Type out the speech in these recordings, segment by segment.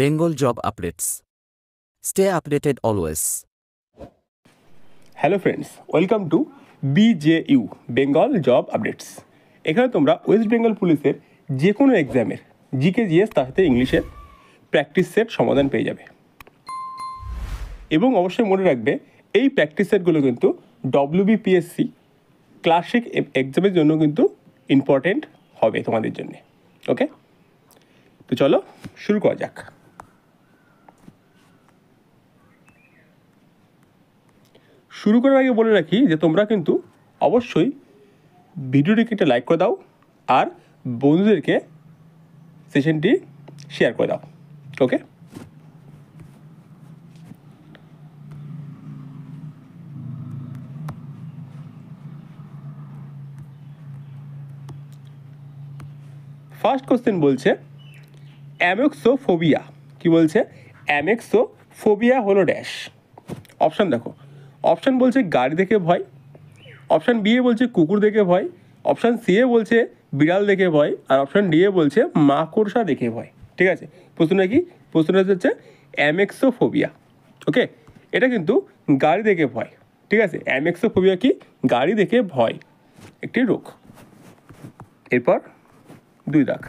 Bengal job updates stay updated always hello friends welcome to you Bengal job updates এখানে তোমরা West Bengal পুলিশের যে কোনো এক্সামের জিকে জিএস তার সাথে ইংলিশের প্র্যাকটিস সেট সমাধান পেয়ে যাবে এবং অবশ্যই মনে রাখবে এই প্র্যাকটিস সেটগুলো কিন্তু বিপিএসসি ক্লাসিক এক্সামের জন্য কিন্তু ইম্পর্টেন্ট হবে তোমাদের জন্যে ওকে তো চলো শুরু করা যাক শুরু করার আগে বলে রাখি যে তোমরা কিন্তু অবশ্যই ভিডিওটিকে একটা লাইক করে দাও আর বন্ধুদেরকে সেশনটি শেয়ার করে দাও ওকে ফার্স্ট কোশ্চেন বলছে ফোবিয়া কি বলছে ফোবিয়া হলো ড্যাশ অপশান দেখো অপশান বলছে গাড়ি দেখে ভয় অপশান বি এ বলছে কুকুর দেখে ভয় অপশান সি এ বলছে বিড়াল দেখে ভয় আর অপশান ডি এ বলছে মাকড়সা দেখে ভয় ঠিক আছে প্রশ্নটা কি প্রশ্নটা হচ্ছে অ্যামেক্সোফোবিয়া ওকে এটা কিন্তু গাড়ি দেখে ভয় ঠিক আছে অ্যামেক্সোফোবিয়া কি গাড়ি দেখে ভয় একটি রোগ এরপর দুই দাগ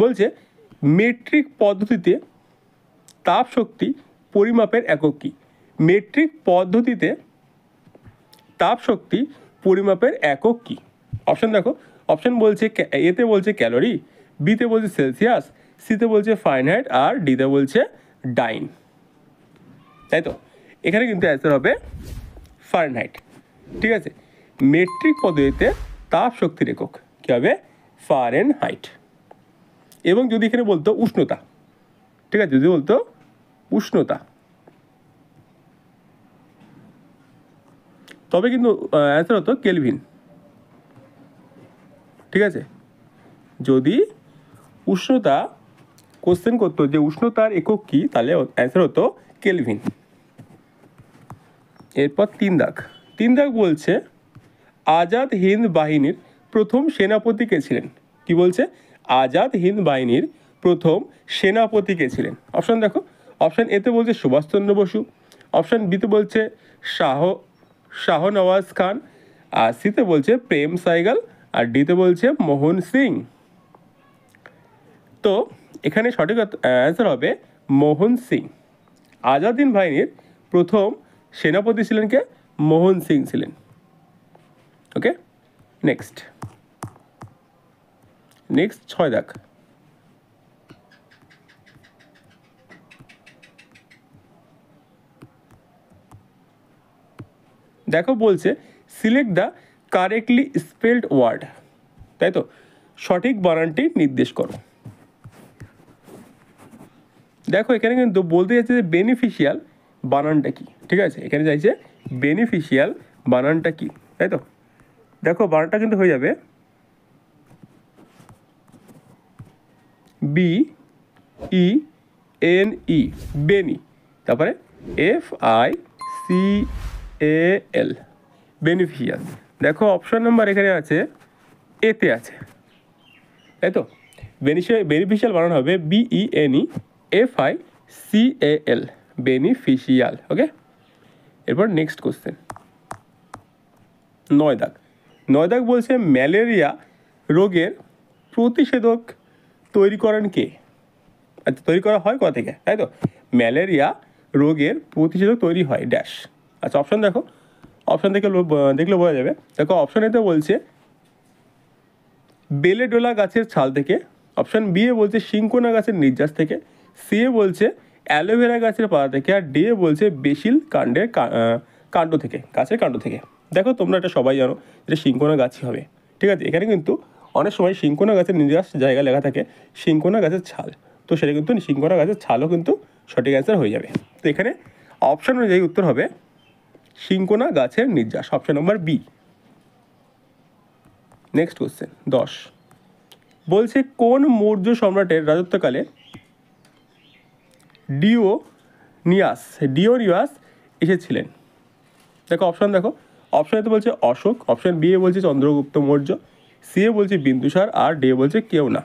বলছে মেট্রিক পদ্ধতিতে তাপ শক্তি পরিমাপের একক কী মেট্রিক পদ্ধতিতে তাপ শক্তি পরিমাপের একক কী অপশন দেখো অপশন বলছে এতে বলছে ক্যালোরি বিতে বলছে সেলসিয়াস সিতে বলছে ফাইনহাইট আর ডিতে বলছে ডাইন তাই তো এখানে কিন্তু অ্যান্সার হবে ফারেনহাইট ঠিক আছে মেট্রিক পদ্ধতিতে তাপ শক্তির একক কী হবে হাইট এবং যদি এখানে বলতো উষ্ণতা ঠিক আছে যদি বলতো উষ্ণতা তবে কিন্তু অ্যান্সার হতো কেলভিন ঠিক আছে যদি উষ্ণতা কোশ্চেন করতো যে উষ্ণতার একক কী তাহলে অ্যান্সার হতো কেলভিন এরপর তিন দাগ তিন দাগ বলছে আজাদ হিন্দ বাহিনীর প্রথম সেনাপতি কে ছিলেন কি বলছে আজাদ হিন্দ বাহিনীর প্রথম সেনাপতি কে ছিলেন অপশান দেখো অপশান এতে বলছে সুভাষচন্দ্র বসু অপশান বিতে বলছে শাহ শাহনওয়াজ খান আর সিতে বলছে প্রেম সাইগাল আর ডিতে বলছে মোহন সিং তো এখানে সঠিক অ্যান্সার হবে মোহন সিং আজাদিন বাহিনীর প্রথম সেনাপতি ছিলেন কে মোহন সিং ছিলেন ওকে নেক্সট নেক্সট ছয় দেখ দেখো বলছে select the correctly spelled word তাই তো সঠিক বানানটি নির্দেশ করো দেখো এখানে কিন্তু বলতে চাইছে যে বেনিফিশিয়াল বানানটা কী ঠিক আছে এখানে চাইছে বেনিফিশিয়াল বানানটা কী তাই তো দেখো বানানটা কিন্তু হয়ে যাবে বি ই এন ই বেনি তারপরে F I C A L beneficial দেখো অপশন নাম্বার এখানে আছে এতে আছে তাই তো বেনিফিশিয়াল বেনিফিশিয়াল বানানো হবে B E N E F I C A L beneficial okay এরপর নেক্সট কোশ্চেন নয় দাগ নয় দাগ বলছে ম্যালেরিয়া রোগের প্রতিষেধক তৈরি করেন কে আচ্ছা তৈরি করা হয় কোথা থেকে তাই তো ম্যালেরিয়া রোগের প্রতিষেধক তৈরি হয় ড্যাশ আচ্ছা অপশন দেখো অপশন দেখে দেখলে বোঝা যাবে দেখো অপশন এতে বলছে বেলেডোলা গাছের ছাল থেকে অপশন বি এ বলছে শিঙ্কোনা গাছের নির্যাস থেকে সি এ বলছে অ্যালোভেরা গাছের পাতা থেকে আর ডি এ বলছে বেশিল কাণ্ডের কাণ্ড থেকে গাছের কাণ্ড থেকে দেখো তোমরা এটা সবাই জানো যে শিঙ্কোনা গাছই হবে ঠিক আছে এখানে কিন্তু অনেক সময় শিঙ্কোনা গাছের নির্যাস জায়গা লেখা থাকে শিঙ্কোনা গাছের ছাল তো সেটা কিন্তু শিঙ্কোনা গাছের ছালও কিন্তু সঠিক অ্যান্সার হয়ে যাবে তো এখানে অপশন অনুযায়ী উত্তর হবে সিংকোনা গাছের নির্যাস option number B next question দশ বলছে কোন মৌর্য সম্রাটের রাজত্বকালে ডিও নিয়াস ডিও নিয়াস এসেছিলেন দেখো অপশান দেখো এতে বলছে অশোক অপশান বি এ বলছে চন্দ্রগুপ্ত মৌর্য সি এ বলছে বিন্দুসার আর ডি এ বলছে কেউ না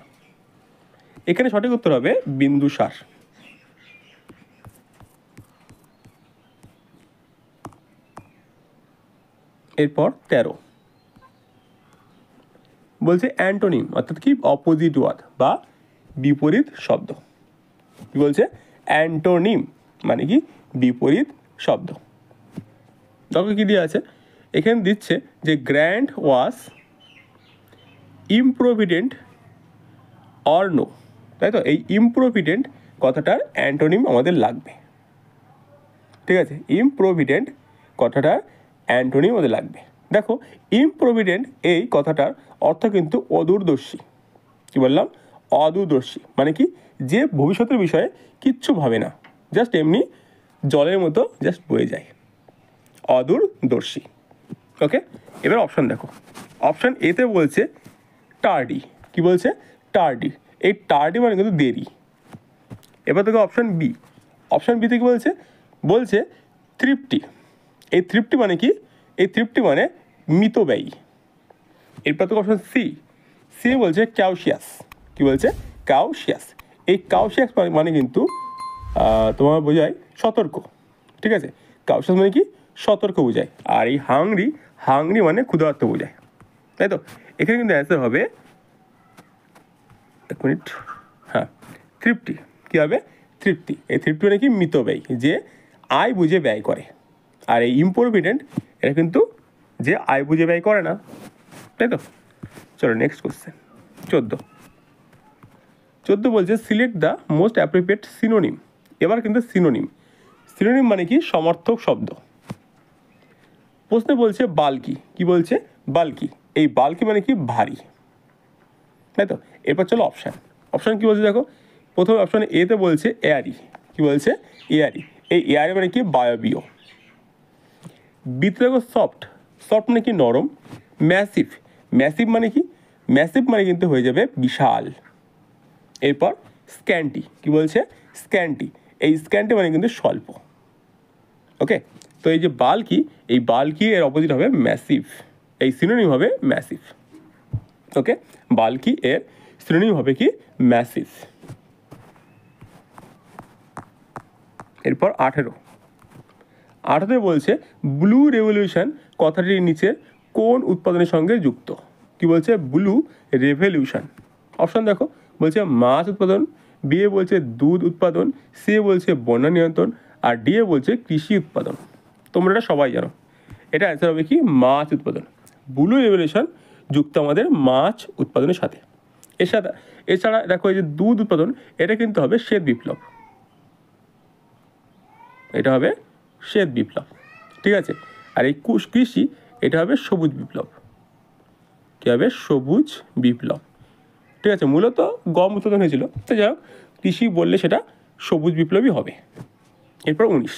এখানে সঠিক উত্তর হবে বিন্দুসার এরপর তেরো বলছে অ্যান্টোনিম অর্থাৎ কি অপোজিট ওয়ার্ড বা বিপরীত শব্দ কি বলছে অ্যান্টোনিম মানে কি বিপরীত শব্দ তখন কী দিয়ে আছে এখানে দিচ্ছে যে grand was improvident or no তাই তো এই ইমপ্রোভিডেন্ট কথাটার অ্যান্টোনিম আমাদের লাগবে ঠিক আছে ইমপ্রোভিডেন্ট কথাটার অ্যান্টনি মধ্যে লাগবে দেখো ইমপ্রভিডেন্ট এই কথাটার অর্থ কিন্তু অদূরদর্শী কী বললাম অদূরদর্শী মানে কি যে ভবিষ্যতের বিষয়ে কিচ্ছু ভাবে না জাস্ট এমনি জলের মতো জাস্ট বয়ে যায় অদূরদর্শী ওকে এবার অপশান দেখো অপশান এতে বলছে টার্ডি কি বলছে টার্ডি এই টার্ডি মানে কিন্তু দেরি এবার দেখো অপশান বি অপশান বিতে কি বলছে বলছে তৃপ্তি এই তৃপ্তি মানে কি এই তৃপ্তি মানে মিত ব্যয়ী এরপর তো অপশন সি সি বলছে ক্যাউশিয়াস কি বলছে কাউশিয়াস এই কাউশিয়াস মানে-, মানে কিন্তু তোমার বোঝায় সতর্ক ঠিক আছে কাউশিয়াস মানে কি সতর্ক বোঝায় আর এই হাংরি হাংরি মানে ক্ষুধার্ত বোঝায় তাই তো এখানে কিন্তু অ্যান্সার হবে এক মিনিট হ্যাঁ তৃপ্তি কী হবে তৃপ্তি এই তৃপ্তি মানে কি মিত ব্যয় যে আয় বুঝে ব্যয় করে আর এই ইম্প্রোভিডেন্ট এটা কিন্তু যে আয় বুঝে ব্যয় করে না তাই তো চলো নেক্সট কোশ্চেন চোদ্দো চোদ্দো বলছে select the most appropriate synonym এবার কিন্তু সিনোনিম সিনোনিম মানে কি সমর্থক শব্দ প্রশ্নে বলছে বালকি কি বলছে বালকি এই বালকি মানে কি ভারী তাই তো এরপর চলো অপশান অপশান কি বলছে দেখো প্রথম অপশান এতে বলছে এয়ারি কি বলছে এয়ারি এই এয়ারি মানে কি বায়বীয় বিতে সফট সফট মানে কি নরম ম্যাসিভ ম্যাসিভ মানে কি ম্যাসিভ মানে কিন্তু হয়ে যাবে বিশাল এরপর স্ক্যান্টি কি বলছে স্ক্যান্টি এই স্ক্যান্টি মানে কিন্তু স্বল্প ওকে তো এই যে বাল্কি এই বাল্কি এর অপোজিট হবে ম্যাসিভ এই সিনোনিম হবে ম্যাসিভ ওকে বাল্কি এর সিনোনিম হবে কি ম্যাসিভ এরপর আঠেরো আঠারোতে বলছে ব্লু রেভলিউশন কথাটির নিচে কোন উৎপাদনের সঙ্গে যুক্ত কি বলছে ব্লু রেভলিউশন অপশান দেখো বলছে মাছ উৎপাদন বিএ বলছে দুধ উৎপাদন সে বলছে বন্যা নিয়ন্ত্রণ আর ডিএ বলছে কৃষি উৎপাদন তোমরা এটা সবাই জানো এটা অ্যান্সার হবে কি মাছ উৎপাদন ব্লু রেভলিউশন যুক্ত আমাদের মাছ উৎপাদনের সাথে এছাড়া এছাড়া দেখো এই যে দুধ উৎপাদন এটা কিন্তু হবে শ্বেত বিপ্লব এটা হবে শ্বেত বিপ্লব ঠিক আছে আর এই কৃষি এটা হবে সবুজ বিপ্লব কী হবে সবুজ বিপ্লব ঠিক আছে মূলত গম উৎপাদন হয়েছিল তো যাই হোক কৃষি বললে সেটা সবুজ বিপ্লবই হবে এরপর উনিশ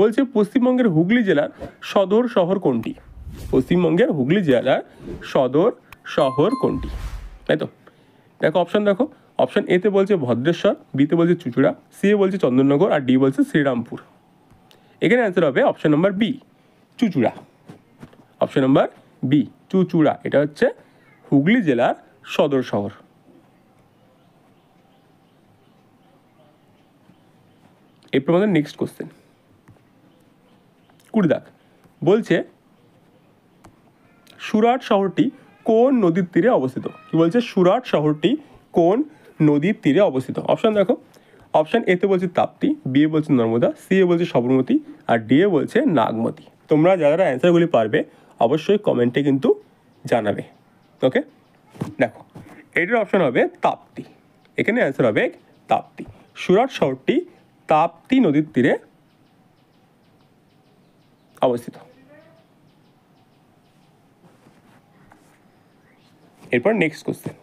বলছে পশ্চিমবঙ্গের হুগলি জেলার সদর শহর কোনটি পশ্চিমবঙ্গের হুগলি জেলার সদর শহর কোনটি তাই তো দেখো অপশান দেখো অপশান এতে বলছে ভদ্রেশ্বর বিতে বলছে চুচুড়া সি এ বলছে চন্দননগর আর ডি বলছে শ্রীরামপুর এখানে অ্যান্সার হবে option number B Chuchura option number B Chuchura এটা হচ্ছে হুগলি জেলার সদর শহর এরপর আমাদের নেক্সট কোশ্চেন কুড়িদাক বলছে সুরাট শহরটি কোন নদীর তীরে অবস্থিত কি বলছে সুরাট শহরটি কোন নদীর তীরে অবস্থিত অপশন দেখো অপশান এতে বলছে তাপ্তি বি এ বলছে নর্মদা সি এ বলছে সবরমতী আর ডি এ বলছে নাগমতী তোমরা যারা অ্যান্সারগুলি পারবে অবশ্যই কমেন্টে কিন্তু জানাবে ওকে দেখো এটার অপশান হবে তাপ্তি এখানে অ্যান্সার হবে তাপ্তি সুরাট শহরটি তাপ্তি নদীর তীরে অবস্থিত এরপর নেক্সট কোশ্চেন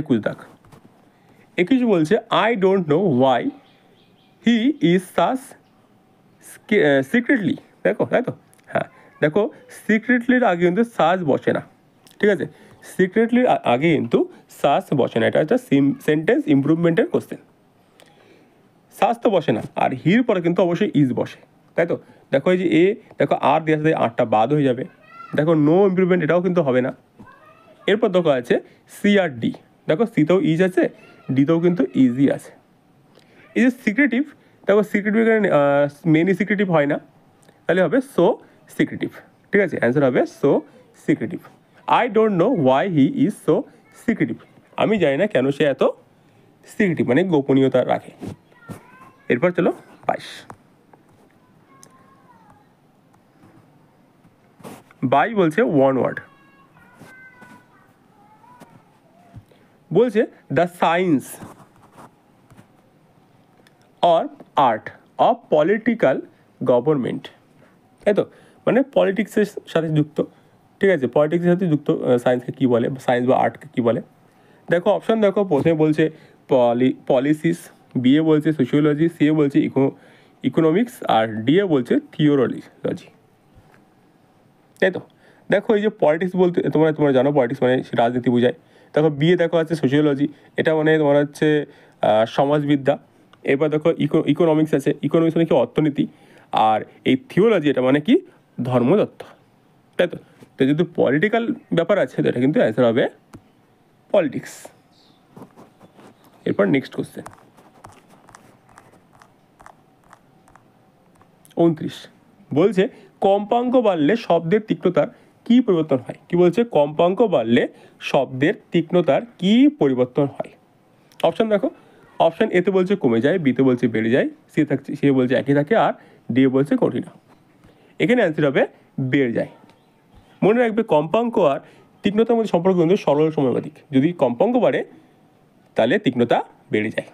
একুশ দাগ একুশ বলছে I don't know why he is so secretly দেখো তাই তো হ্যাঁ দেখো সিক্রেটলির আগে কিন্তু সাজ বসে না ঠিক আছে সিক্রেটলির আগে কিন্তু সাস বসে না এটা হচ্ছে সেন্টেন্স ইম্প্রুভমেন্টের কোশ্চেন সাস তো বসে না আর হির পরে কিন্তু অবশ্যই ইজ বসে তাই তো দেখো এই যে এ দেখো আর দিয়ে আসতে আটটা বাদ হয়ে যাবে দেখো নো ইম্প্রুভমেন্ট এটাও কিন্তু হবে না এরপর দেখো আছে সি আর ডি দেখো সিতেও ইজ আছে ডিতেও কিন্তু ইজি আছে এই যে সিক্রেটিভ তারপর সিক্রেটিভ এখানে মেনি সিক্রেটিভ হয় না তাহলে হবে সো সিক্রেটিভ ঠিক আছে অ্যান্সার হবে so secretive I don't know why he is so secretive আমি জানি না কেন সে এত সিক্রেটিভ মানে গোপনীয়তা রাখে এরপর চলো বাইশ বাই বলছে ওয়ান ওয়ার্ড বলছে the science or art of political government তাই তো মানে পলিটিক্সের সাথে যুক্ত ঠিক আছে পলিটিক্সের সাথে যুক্ত সায়েন্সকে কী বলে সায়েন্স বা আর্টকে কী বলে দেখো অপশন দেখো প্রথমে বলছে পলি পলিসিস বিএ বলছে সোশিওলজি সিএ বলছে ইকো ইকোনমিক্স আর ডিএ বলছে থিওরোলজি তাই তো দেখো এই যে পলিটিক্স বলতে তোমরা তোমরা জানো পলিটিক্স মানে রাজনীতি বোঝায় দেখো বিয়ে দেখো আছে সোশিওলজি এটা মানে তোমার হচ্ছে সমাজবিদ্যা এরপর দেখো ইকো ইকোনমিক্স আছে ইকোনমিক্স মানে কি অর্থনীতি আর এই থিওলজি এটা মানে কি ধর্মদত্ত তাই তো তো যেহেতু পলিটিক্যাল ব্যাপার আছে তো এটা কিন্তু অ্যান্সার হবে পলিটিক্স এরপর নেক্সট কোশ্চেন উনত্রিশ বলছে কম্পাঙ্ক বাড়লে শব্দের তীক্ষ্ণতার কি পরিবর্তন হয় কি বলছে কম্পাঙ্ক বাড়লে শব্দের তীক্ষ্ণতার কি পরিবর্তন হয় অপশান দেখো অপশান এতে বলছে কমে যায় বিতে বলছে বেড়ে যায় সি থাকছে সে বলছে একই থাকে আর ডি বলছে কঠিন না এখানে অ্যান্সার হবে বেড়ে যায় মনে রাখবে কম্পাঙ্ক আর তীক্ষ্ণতার মধ্যে সম্পর্ক কিন্তু সরল সময়বাদিক যদি কম্পাঙ্ক বাড়ে তাহলে তীক্ষ্ণতা বেড়ে যায়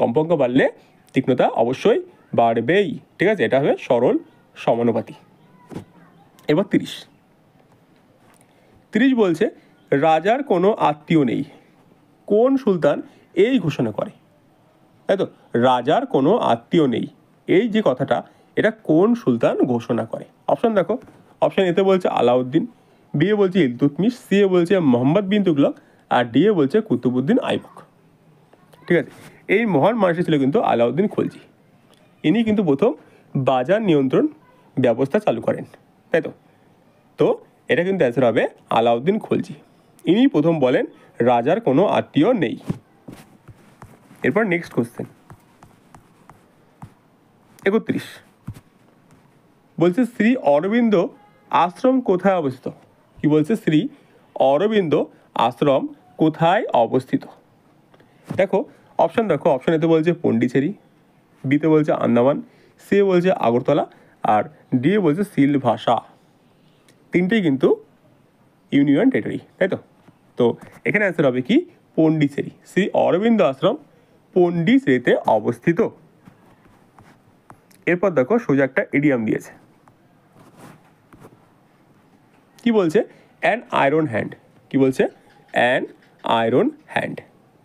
কম্পাঙ্ক বাড়লে তীক্ষ্ণতা অবশ্যই বাড়বেই ঠিক আছে এটা হবে সরল সমানুপাতি এবার তিরিশ তিরিশ বলছে রাজার কোনো আত্মীয় নেই কোন সুলতান এই ঘোষণা করে তাই তো রাজার কোনো আত্মীয় নেই এই যে কথাটা এটা কোন সুলতান ঘোষণা করে অপশান দেখো অপশান এতে বলছে আলাউদ্দিন বিয়ে বলছে ইলতুতমিশ সি এ বলছে মোহাম্মদ বিন তুগলক আর ডি এ বলছে কুতুবুদ্দিন আইবক ঠিক আছে এই মহান মানুষটি ছিল কিন্তু আলাউদ্দিন খলজি ইনি কিন্তু প্রথম বাজার নিয়ন্ত্রণ ব্যবস্থা চালু করেন তাই তো তো এটা কিন্তু অ্যান্সার হবে আলাউদ্দিন খলজি ইনি প্রথম বলেন রাজার কোনো আত্মীয় নেই এরপর নেক্সট কোশ্চেন একত্রিশ বলছে শ্রী অরবিন্দ আশ্রম কোথায় অবস্থিত কি বলছে শ্রী অরবিন্দ আশ্রম কোথায় অবস্থিত দেখো অপশান দেখো অপশান এতে বলছে পন্ডিচেরি বিতে বলছে আন্দামান সে বলছে আগরতলা আর ডি বলছে সিল ভাষা তিনটেই কিন্তু ইউনিয়ন টেরিটরি তাই তো তো এখানে অ্যান্সার হবে কি পন্ডিচেরি শ্রী অরবিন্দ আশ্রম পন্ডিচেরিতে অবস্থিত এরপর দেখো সোজা একটা এডিয়াম দিয়েছে কি বলছে অ্যান আয়রন হ্যান্ড কি বলছে অ্যান আয়রন হ্যান্ড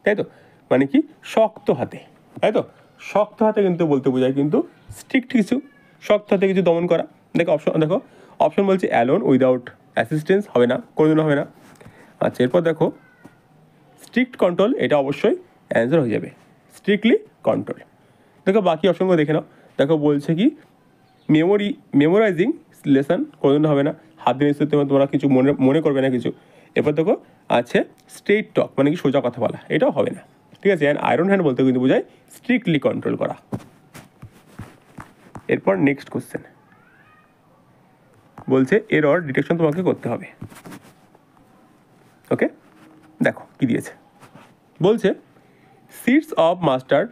তাই তো মানে কি শক্ত হাতে তাই তো শক্ত হাতে কিন্তু বলতে বোঝায় কিন্তু স্ট্রিক্ট কিছু শক্ত হাতে কিছু দমন করা দেখো অপশন দেখো অপশন বলছে অ্যালোন উইদাউট অ্যাসিস্ট্যান্স হবে না দিনও হবে না আচ্ছা এরপর দেখো স্ট্রিক্ট কন্ট্রোল এটা অবশ্যই অ্যান্সার হয়ে যাবে স্ট্রিক্টলি কন্ট্রোল দেখো বাকি অপশনগুলো দেখে নাও দেখো বলছে কি মেমোরি মেমোরাইজিং লেসন দিনও হবে না হাত দিয়ে নিশ্চয় তোমরা কিছু মনে মনে করবে না কিছু এরপর দেখো আছে স্ট্রেট টক মানে কি সোজা কথা বলা এটাও হবে না ঠিক আছে অ্যান্ড আয়রন হ্যান্ড বলতে কিন্তু বোঝায় স্ট্রিক্টলি কন্ট্রোল করা এরপর নেক্সট কোশ্চেন বলছে এরর ডিটেকশন তোমাকে করতে হবে ওকে দেখো কি দিয়েছে বলছে seeds of mustard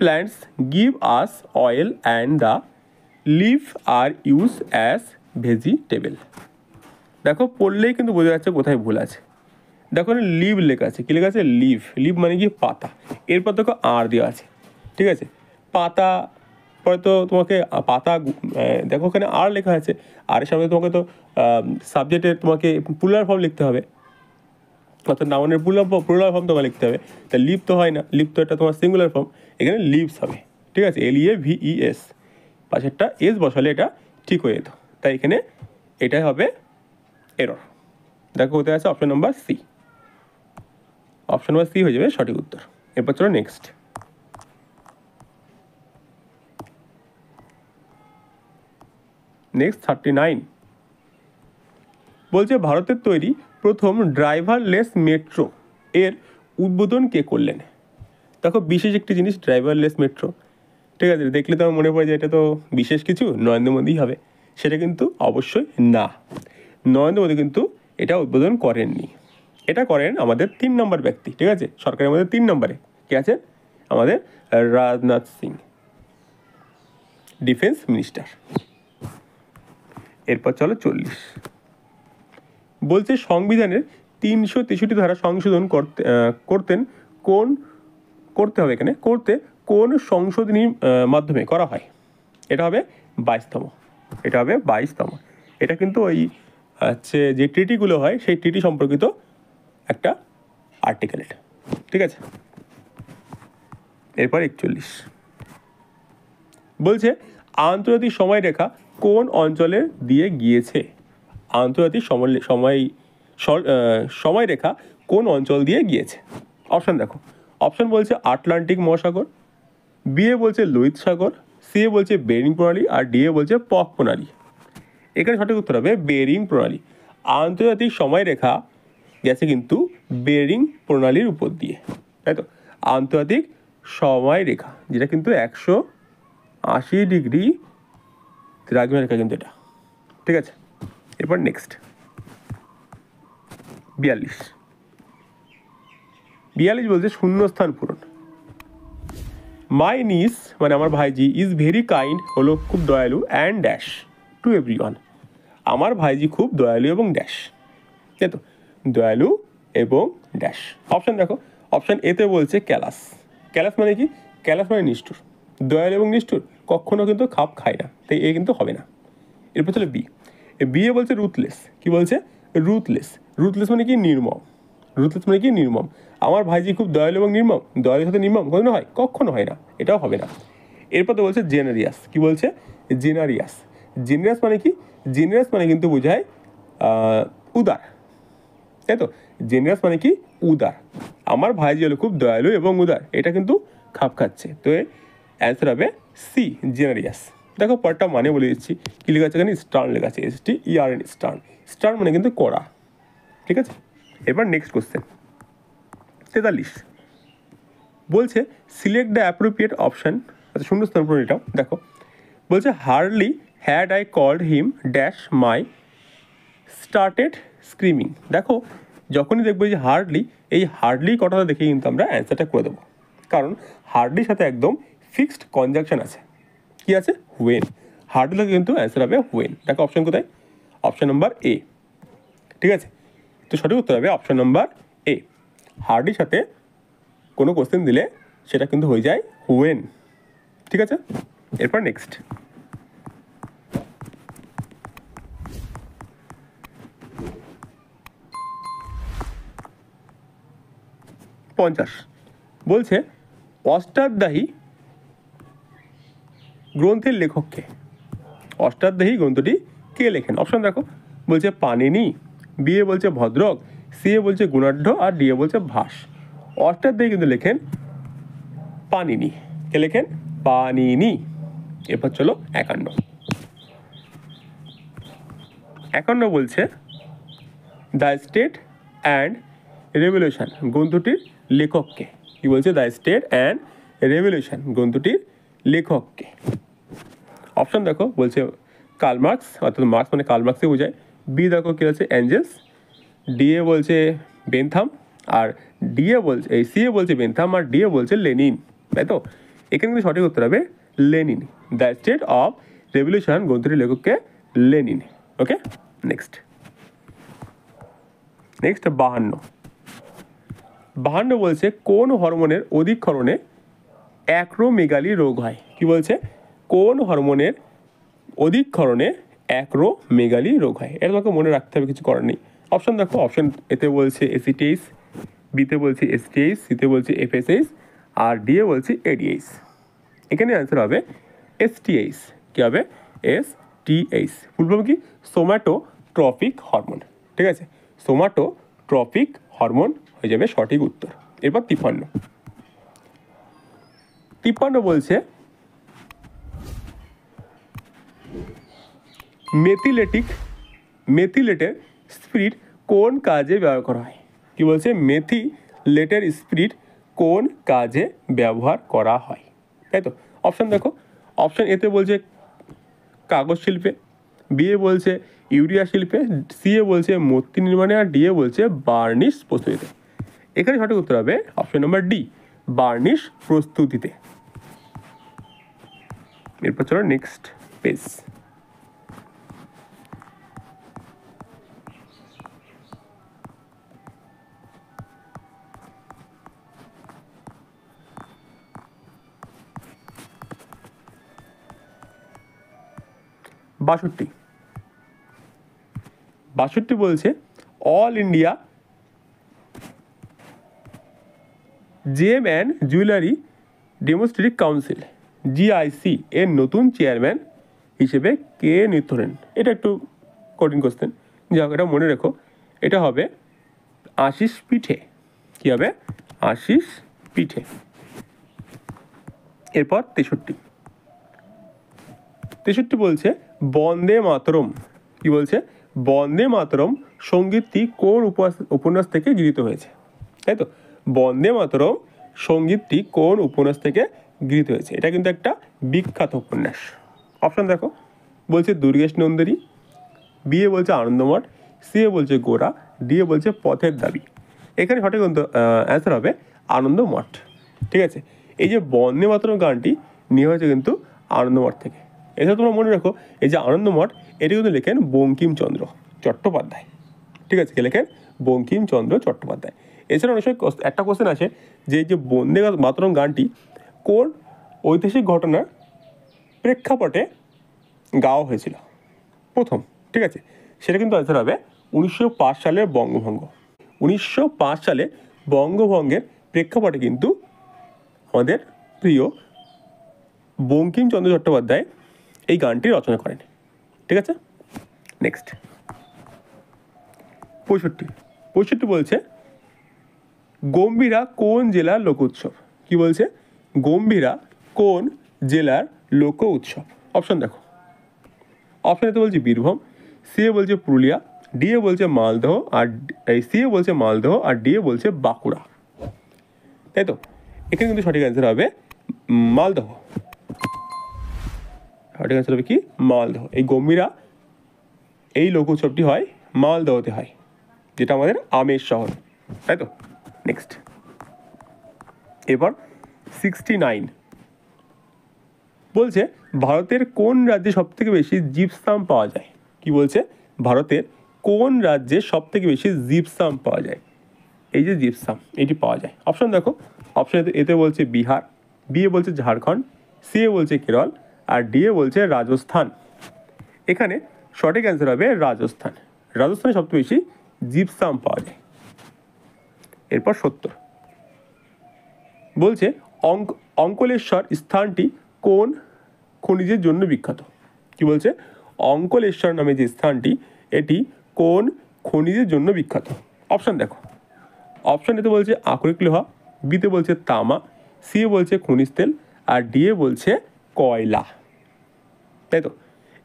plants give us oil and the leave are use as vegetable দেখো পড়লেই কিন্তু বোঝা যাচ্ছে কোথায় ভুল আছে দেখো লিভ লেখা আছে কী লেখা আছে লিভ লিভ মানে কি পাতা এরপর দেখো আর দেওয়া আছে ঠিক আছে পাতা হয়তো তোমাকে পাতা দেখো ওখানে আর লেখা আছে আর এর সামনে তোমাকে তো সাবজেক্টের তোমাকে পুলার ফর্ম লিখতে হবে অর্থাৎ নামনের পুলার পুলার ফর্ম তোমাকে লিখতে হবে তা লিপ তো হয় না লিপ তো একটা তোমার সিঙ্গুলার ফর্ম এখানে লিপস হবে ঠিক আছে এল ইয়ে ভি ই এস পাশেরটা এস বসালে এটা ঠিক হয়ে যেত তাই এখানে এটাই হবে এরর দেখো কোথায় আছে option number C option number C হয়ে যাবে সঠিক উত্তর এরপর চলো নেক্সট নেক্সট থার্টি নাইন বলছে ভারতের তৈরি প্রথম ড্রাইভারলেস মেট্রো এর উদ্বোধন কে করলেন দেখো বিশেষ একটি জিনিস ড্রাইভারলেস মেট্রো ঠিক আছে দেখলে তো আমার মনে পড়ে যে এটা তো বিশেষ কিছু নরেন্দ্র মোদীই হবে সেটা কিন্তু অবশ্যই না নরেন্দ্র মোদী কিন্তু এটা উদ্বোধন করেননি এটা করেন আমাদের তিন নম্বর ব্যক্তি ঠিক আছে সরকারের মধ্যে তিন নম্বরে কে আছেন আমাদের রাজনাথ সিং ডিফেন্স মিনিস্টার এরপর চলো চল্লিশ বলছে সংবিধানের তিনশো তেষট্টি ধারা সংশোধন করতে করতেন কোন করতে হবে এখানে করতে কোন সংশোধনীর মাধ্যমে করা হয় এটা হবে বাইশতম এটা হবে বাইশতম এটা কিন্তু ওই হচ্ছে যে ট্রিটিগুলো হয় সেই ট্রিটি সম্পর্কিত একটা আর্টিকেল এটা ঠিক আছে এরপর একচল্লিশ বলছে আন্তর্জাতিক সময়রেখা কোন অঞ্চলে দিয়ে গিয়েছে আন্তর্জাতিক সময় সময় সময়রেখা কোন অঞ্চল দিয়ে গিয়েছে অপশান দেখো অপশান বলছে আটলান্টিক মহাসাগর বিএ বলছে লোহিত সাগর সি এ বলছে বেরিং প্রণালী আর ডি এ বলছে পক প্রণালী এখানে সঠিক উত্তর হবে বেরিং প্রণালী আন্তর্জাতিক সময়রেখা গেছে কিন্তু বেরিং প্রণালীর উপর দিয়ে তাই তো আন্তর্জাতিক সময়রেখা যেটা কিন্তু একশো আশি ডিগ্রি রাখবে রেখা কিন্তু এটা ঠিক আছে এরপর নেক্সট বিয়াল্লিশ বিয়াল্লিশ বলছে শূন্যস্থান পূরণ মাই নিস মানে আমার ভাইজি ইজ ভেরি কাইন্ড হলো খুব দয়ালু and dash to every one আমার ভাইজি খুব দয়ালু এবং ড্যাশ তাই তো দয়ালু এবং ড্যাশ অপশান দেখো অপশান এতে বলছে ক্যালাস ক্যালাস মানে কি ক্যালাস মানে নিষ্ঠুর দয়ালু এবং নিষ্ঠুর কখনও কিন্তু খাপ খায় না তাই এ কিন্তু হবে না এরপর তাহলে বি এ বলছে রুথলেস কি বলছে রুথলেস রুথলেস মানে কি নির্মম রুথলেস মানে কি নির্মম আমার ভাইজি খুব দয়ালু এবং নির্মম দয়ালুর সাথে নির্মম কখনো হয় কখনো হয় না এটাও হবে না এরপর তো বলছে জেনারিয়াস কি বলছে জেনারিয়াস জেনারিয়াস মানে কি জেনারিয়াস মানে কিন্তু বোঝায় উদার তাই তো জেনারিয়াস মানে কি উদার আমার ভাইজি হলো খুব দয়ালু এবং উদার এটা কিন্তু খাপ খাচ্ছে তো অ্যান্সার হবে সি জেনারিয়াস দেখো পরটা মানে বলে দিচ্ছি কি লেখা আছে এখানে স্টার্ন লেখা আছে S T E R N stern stern মানে কিন্তু করা ঠিক আছে এবার নেক্সট কোশ্চেন তেতাল্লিশ বলছে সিলেক্ট দ্য অ্যাপ্রোপ্রিয়েট অপশান আচ্ছা সুন্দর উপর এটাও দেখো বলছে hardly had I called him dash my started screaming দেখো যখনই দেখবো যে হার্ডলি এই হার্ডলি কথাটা দেখে কিন্তু আমরা অ্যান্সারটা করে দেবো কারণ হার্ডলির সাথে একদম ফিক্সড কনজাকশন আছে কি আছে হুয়েন হার্ড হলে কিন্তু অ্যান্সার হবে হুয়েন দেখো অপশন কোথায় অপশন নম্বর এ ঠিক আছে তো সঠিক উত্তর হবে অপশন নম্বর এ হার্ডের সাথে কোনো কোশ্চেন দিলে সেটা কিন্তু হয়ে যায় হুয়েন ঠিক আছে এরপর নেক্সট পঞ্চাশ বলছে অষ্টাধ্যায়ী গ্রন্থের লেখককে অষ্টাধ্যায়ী গ্রন্থটি কে লেখেন অপশন দেখো বলছে পানিনি বিয়ে বলছে ভদ্রক সি এ বলছে গুণাঢ্য আর ডি এ বলছে ভাস অষ্টাধ্যায়ী কিন্তু লেখেন পানিনি কে লেখেন পানিনি এরপর চলো একান্ন একান্ন বলছে দ্য স্টেট অ্যান্ড রেভলিউশন গ্রন্থটির লেখককে কি বলছে দ্য স্টেট অ্যান্ড রেভলিউশন গ্রন্থটির লেখককে অপশান দেখো বলছে কালমার্কস অর্থাৎ মার্কস মানে কালমার্কসই বোঝায় বি দেখো কী আছে অ্যাঞ্জেলস ডি এ বলছে বেনথাম আর ডি এ বলছে এই সি এ বলছে বেনথাম আর ডি এ বলছে লেনিন তাই তো এখানে কিন্তু সঠিক উত্তর হবে Lenin the state of revolution গ্রন্থটির লেখককে লেনিন ওকে নেক্সট নেক্সট বাহান্ন বাহান্ন বলছে কোন হরমোনের অধিক্ষরণে অ্যাক্রোমেগালি রোগ হয় কি বলছে কোন হরমোনের অধিকক্ষরণে অ্যাক্রো মেগালি রোগ হয় এটা তোমাকে মনে রাখতে হবে কিছু করার নেই অপশান দেখো অপশান এতে বলছে এসিটিএস বিতে বলছে এসটিএস সিতে বলছে এফএসএস আর ডি এ বলছে এডিএস এখানে অ্যান্সার হবে এসটিএস কী হবে এস টিএইচ ফুলফর্ম কি সোম্যাটো ট্রফিক হরমোন ঠিক আছে সোম্যাটো ট্রফিক হরমোন হয়ে যাবে সঠিক উত্তর এরপর তিপ্পান্ন তিপ্পান্ন বলছে মেথিলেটিক মেথিলেটের স্প্রিট কোন কাজে ব্যবহার করা হয় কী বলছে মেথি লেটের কোন কাজে ব্যবহার করা হয় তাই তো অপশান দেখো অপশান এতে বলছে কাগজ শিল্পে বিএ বলছে ইউরিয়া শিল্পে সিএ বলছে মূর্তি নির্মাণে আর ডিএ বলছে বার্নিশ প্রস্তুতিতে এখানে সঠিক উত্তর হবে অপশান নম্বর ডি বার্নিশ প্রস্তুতিতে এরপর চলো নেক্সট পেজ বাষট্টি বাষট্টি বলছে all India gem and jewellery democratic council GIC এর নতুন চেয়ারম্যান হিসেবে কে নির্ধারণ এটা একটু কঠিন কোশ্চেন যা হোক এটা মনে রেখো এটা হবে আশিস পিঠে কী হবে আশিস পিঠে এরপর তেষট্টি তেষট্টি বলছে বন্দে মাতরম কি বলছে বন্দে মাতরম সঙ্গীতটি কোন উপন্যাস থেকে গৃহীত হয়েছে তাই তো বন্দে মাতরম সঙ্গীতটি কোন উপন্যাস থেকে গৃহীত হয়েছে এটা কিন্তু একটা বিখ্যাত উপন্যাস অপশান দেখো বলছে দুর্গেশ নন্দিনী বিয়ে বলছে আনন্দমঠ সিএ বলছে গোরা ডিএ বলছে পথের দাবি এখানে সঠিক অ্যান্সার হবে আনন্দমঠ ঠিক আছে এই যে বন্দে মাতরম গানটি নিয়ে হয়েছে কিন্তু আনন্দমঠ থেকে এছাড়া তোমরা মনে রাখো এই যে আনন্দমঠ এটি কিন্তু লেখেন বঙ্কিমচন্দ্র চট্টোপাধ্যায় ঠিক আছে লেখেন বঙ্কিমচন্দ্র চট্টোপাধ্যায় এছাড়া অনেক সময় একটা কোশ্চেন আছে যে এই যে বন্দে মাতরম গানটি কোন ঐতিহাসিক ঘটনার প্রেক্ষাপটে গাওয়া হয়েছিল প্রথম ঠিক আছে সেটা কিন্তু আনসার হবে উনিশশো সালের বঙ্গভঙ্গ উনিশশো সালে বঙ্গভঙ্গের প্রেক্ষাপটে কিন্তু আমাদের প্রিয় বঙ্কিমচন্দ্র চট্টোপাধ্যায় এই গানটি রচনা করেন ঠিক আছে নেক্সট পঁয়ষট্টি পঁয়ষট্টি বলছে গম্ভীরা কোন জেলার লোক উৎসব কী বলছে গম্ভীরা কোন জেলার লোক উৎসব অপশন দেখো অপশন এতে বলছে বীরভূম সি এ বলছে পুরুলিয়া ডি এ বলছে মালদহ আর এই সি এ বলছে মালদহ আর ডি এ বলছে বাঁকুড়া তাই তো এখানে কিন্তু সঠিক অ্যান্সার হবে মালদহ সঠিক অ্যান্সার হবে কি মালদহ এই গম্ভীরা এই লোক উৎসবটি হয় মালদহতে হয় যেটা আমাদের আমের শহর তাই তো নেক্সট এবার সিক্সটি নাইন বলছে ভারতের কোন রাজ্যে সব থেকে বেশি জিপসাম পাওয়া যায় কি বলছে ভারতের কোন রাজ্যে সব থেকে বেশি জিপসাম পাওয়া যায় এই যে জিপসাম এটি পাওয়া যায় অপশন দেখো অপশন এতে বলছে বিহার বি এ বলছে ঝাড়খণ্ড সি এ বলছে কেরল আর ডিএ বলছে রাজস্থান এখানে সঠিক অ্যান্সার হবে রাজস্থান রাজস্থানে সবচেয়ে বেশি জিপসাম পাওয়া যায় এরপর সত্তর বলছে অঙ্ক অঙ্কলেশ্বর স্থানটি কোন খনিজের জন্য বিখ্যাত কি বলছে অঙ্কলেশ্বর নামে যে স্থানটি এটি কোন খনিজের জন্য বিখ্যাত অপশান দেখো অপশান এতে বলছে আকরিক লোহা বিতে বলছে তামা সি এ বলছে খনিজ তেল আর ডি এ বলছে কয়লা তাই তো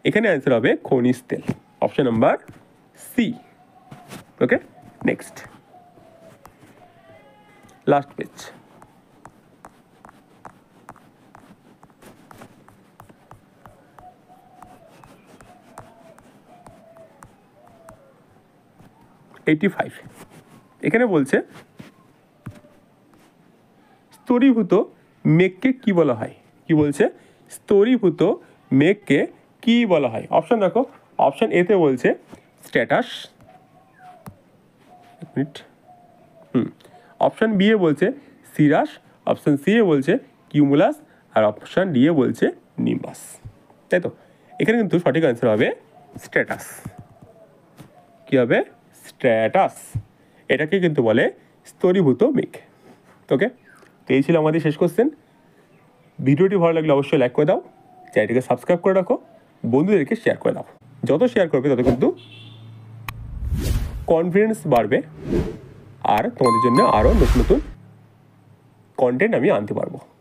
এখানে অ্যান্সার হবে খনিজ তেল option number C okay next last page eighty five এখানে বলছে স্তরীভূত মেঘকে কি বলা হয় কি বলছে স্তরীভূত মেঘকে কি বলা হয় অপশন দেখো অপশন এতে বলছে স্ট্যাটাস এক অপশান বি এ বলছে সিরাস অপশান সি এ বলছে কিউমুলাস আর অপশান ডি এ বলছে নিম্বাস তাই তো এখানে কিন্তু সঠিক অ্যান্সার হবে স্ট্যাটাস কী হবে স্ট্যাটাস এটাকে কিন্তু বলে স্তরীভূত মেঘ ওকে তো এই ছিল আমাদের শেষ কোশ্চেন ভিডিওটি ভালো লাগলে অবশ্যই লাইক করে দাও চ্যানেলটিকে সাবস্ক্রাইব করে রাখো বন্ধুদেরকে শেয়ার করে দাও যত শেয়ার করবে তত কিন্তু কনফিডেন্স বাড়বে আর তোমাদের জন্য আরও নতুন নতুন কন্টেন্ট আমি আনতে পারবো